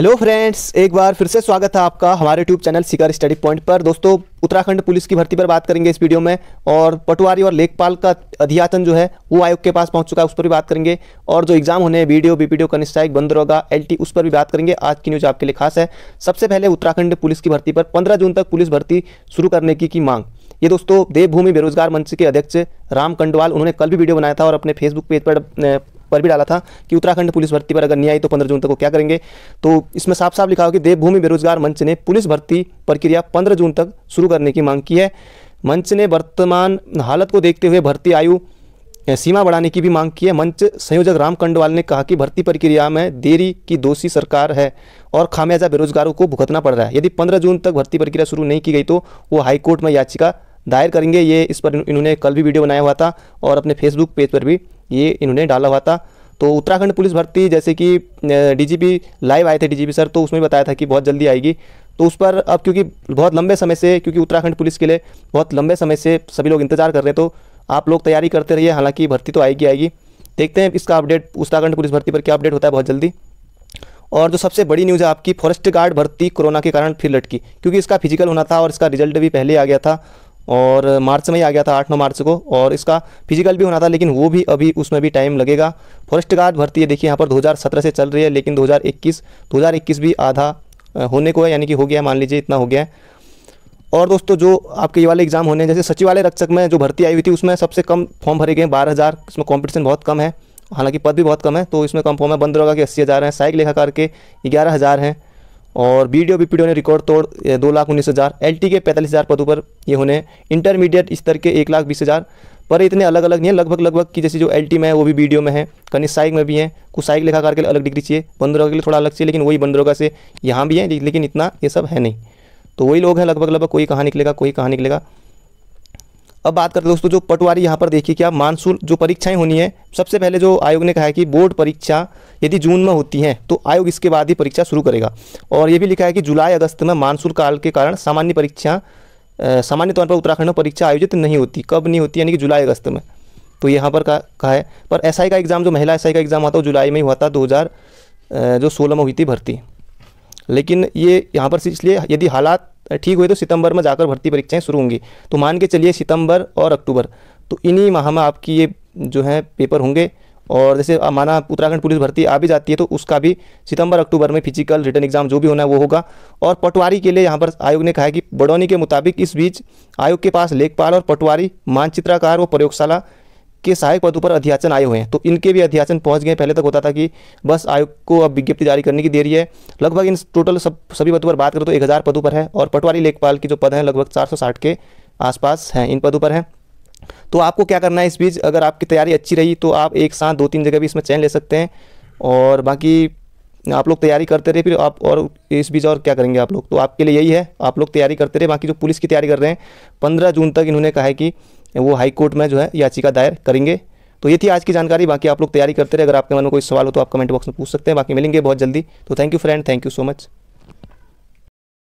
hello friends एक बार फिर से स्वागत है आपका हमारे YouTube channel Shikar Study Point पर दोस्तों उत्तराखंड पुलिस की भर्ती पर बात करेंगे इस वीडियो में और पटवारी और लेखपाल का अध्यातन जो है वो आयोग के पास पहुंच चुका है उस पर भी बात करेंगे और जो एग्जाम होने वीडियो का कनिस्ट्राइक बंद होगा एल उस पर भी बात करेंगे आज की न्यूज आपके लिए खास है सबसे पहले उत्तराखंड पुलिस की भर्ती पर पंद्रह जून तक पुलिस भर्ती शुरू करने की, की मांग ये दोस्तों देवभूमि बेरोजगार मंच के अध्यक्ष राम कंडवाल उन्होंने कल भी वीडियो बनाया था और अपने फेसबुक पेज पर पर भी डाला था कि उत्तराखंड पुलिस भर्ती पर अगर नहीं आई तो पंद्रह जून तक वो क्या करेंगे तो इसमें साफ साफ लिखा हो कि देवभूमि बेरोजगार मंच ने पुलिस भर्ती प्रक्रिया पंद्रह जून तक शुरू करने की मांग की है मंच ने वर्तमान हालत को देखते हुए भर्ती आयु सीमा बढ़ाने की भी मांग की है मंच संयोजक राम कंडवाल ने कहा कि भर्ती प्रक्रिया में देरी की दोषी सरकार है और खामियाजा बेरोजगारों को भुगतना पड़ रहा है यदि 15 जून तक भर्ती प्रक्रिया शुरू नहीं की गई तो वो हाईकोर्ट में याचिका दायर करेंगे ये इस पर इन्होंने कल भी वीडियो बनाया हुआ था और अपने फेसबुक पेज पर भी ये इन्होंने डाला हुआ था तो उत्तराखंड पुलिस भर्ती जैसे कि डीजीपी लाइव आए थे डीजीपी सर तो उसमें बताया था कि बहुत जल्दी आएगी तो उस पर अब क्योंकि बहुत लंबे समय से क्योंकि उत्तराखंड पुलिस के लिए बहुत लंबे समय से सभी लोग इंतजार कर रहे हैं तो आप लोग तैयारी करते रहिए हालांकि भर्ती तो आएगी आएगी देखते हैं इसका अपडेट उत्तराखंड पुलिस भर्ती पर क्या अपडेट होता है बहुत जल्दी और जो सबसे बड़ी न्यूज़ है आपकी फॉरेस्ट गार्ड भर्ती कोरोना के कारण फिर लटकी क्योंकि इसका फिजिकल होना था और इसका रिजल्ट भी पहले आ गया था और मार्च में ही आ गया था आठ नौ मार्च को और इसका फिजिकल भी होना था लेकिन वो भी अभी उसमें भी टाइम लगेगा फॉरेस्ट गार्ड भर्ती है देखिए यहाँ पर 2017 से चल रही है लेकिन 2021 2021 भी आधा होने को है यानी कि हो गया मान लीजिए इतना हो गया है और दोस्तों जो आपके ये वाले एग्जाम होने हैं जैसे सचिवालय रक्षक में जो भर्ती आई हुई थी उसमें सबसे कम फॉर्म भरे गए बारह हज़ार इसमें कॉम्पिटिशन बहुत कम है हालांकि पद भी बहुत कम है तो इसमें कम फॉर्म है बंद होगा कि अस्सी हज़ार हैं सहायक लेखाकार के ग्यारह हज़ार हैं और वीडियो बी ने रिकॉर्ड तोड़ दो लाख उन्नीस हज़ार एल के पैंतालीस हज़ार पदों पर ये होने इंटरमीडिएट स्तर के एक लाख बीस हज़ार पर इतने अलग अलग नहीं है लगभग लगभग कि जैसे जो एल में है वो भी वीडियो में है कनी साइक में भी है कुछ साइक लेखाकार के लिए अलग डिग्री चाहिए बंदरोगा के लिए थोड़ा अलग चाहिए लेकिन वही बंदरोगा से यहाँ भी है लेकिन इतना ये सब है नहीं तो वही लोग हैं लगभग लगभग कोई कहाँ निकलेगा कोई कहाँ निकलेगा अब बात करते हैं दोस्तों जो पटवारी यहाँ पर देखिए क्या मानसून जो परीक्षाएं होनी है सबसे पहले जो आयोग ने कहा है कि बोर्ड परीक्षा यदि जून में होती है तो आयोग इसके बाद ही परीक्षा शुरू करेगा और ये भी लिखा है कि जुलाई अगस्त में मानसून काल के कारण सामान्य परीक्षा सामान्य तौर पर उत्तराखंड में परीक्षा आयोजित नहीं होती कब नहीं होती यानी कि जुलाई अगस्त में तो यहाँ पर कहा है पर एस का एग्ज़ाम जो महिला एस का एग्ज़ाम हुआ था वो जुलाई में ही हुआ था दो जो सोलह में हुई थी भर्ती लेकिन ये यहाँ पर इसलिए यदि हालात ठीक हुए तो सितंबर में जाकर भर्ती परीक्षाएं शुरू होंगी तो मान के चलिए सितंबर और अक्टूबर तो इन्हीं माह में आपकी ये जो है पेपर होंगे और जैसे माना उत्तराखंड पुलिस भर्ती आ भी जाती है तो उसका भी सितंबर अक्टूबर में फिजिकल रिटर्न एग्जाम जो भी होना है वो होगा और पटवारी के लिए यहाँ पर आयोग ने कहा है कि बड़ौनी के मुताबिक इस बीच आयोग के पास लेखपाल और पटवारी मानचित्राकार व प्रयोगशाला के सहायक पद पर अध्याचन आए हुए हैं तो इनके भी अध्याचन पहुंच गए पहले तक तो होता था कि बस आयोग को अब विज्ञप्ति जारी करने की देरी है लगभग इन टोटल सब सभी पदों पर बात करें तो एक हज़ार पदों पर है और पटवारी लेखपाल की जो पद हैं लगभग चार सौ साठ के आसपास हैं इन पदों पर हैं तो आपको क्या करना है इस बीच अगर आपकी तैयारी अच्छी रही तो आप एक साथ दो तीन जगह भी इसमें चयन ले सकते हैं और बाकी आप लोग तैयारी करते रहे फिर आप और इस बीच और क्या करेंगे आप लोग तो आपके लिए यही है आप लोग तैयारी करते रहे बाकी जो पुलिस की तैयारी कर रहे हैं पंद्रह जून तक इन्होंने कहा है कि वो हाई कोर्ट में जो है याचिका दायर करेंगे तो ये थी आज की जानकारी बाकी आप लोग तैयारी करते रहे अगर आपके मन में कोई सवाल हो तो आप कमेंट बॉक्स में पूछ सकते हैं बाकी मिलेंगे बहुत जल्दी तो thank you friend thank you so much